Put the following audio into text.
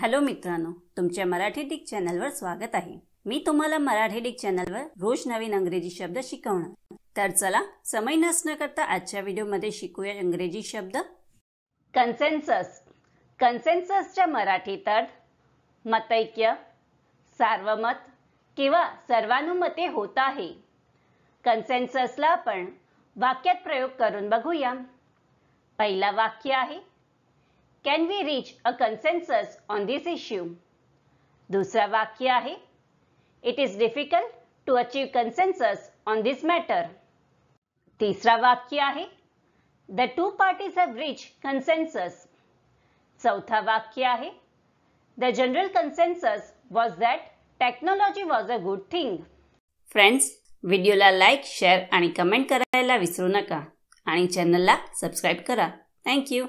hello मित्रांनो तुमच्या Marathi Dick चॅनलवर स्वागत आहे मी तुम्हाला मराठी डिक चॅनलवर रोज नवीन अंग्रेजी शब्द शिकवणार तर चला समय नसणं करता आजच्या व्हिडिओमध्ये शिकूया इंग्रजी शब्द कन्सेन्सस कन्सेन्ससच्या मराठीत अर्थ मतैक्य सार्वमत किंवा सर्वानुमते होत आहे कन्सेन्ससला आपण वाक्यात प्रयोग करून बघूया पहिला वाक्य आहे can we reach a consensus on this issue दुसरं वाक्य आहे it is difficult to achieve consensus on this matter तिसरा वाक्य आहे the two parties have reach consensus चौथा वाक्य आहे the general consensus was that technology was a good thing friends व्हिडिओला लाईक शेअर आणि कमेंट करायला विसरू नका आणि चॅनलला सबस्क्राईब करा थँक्यू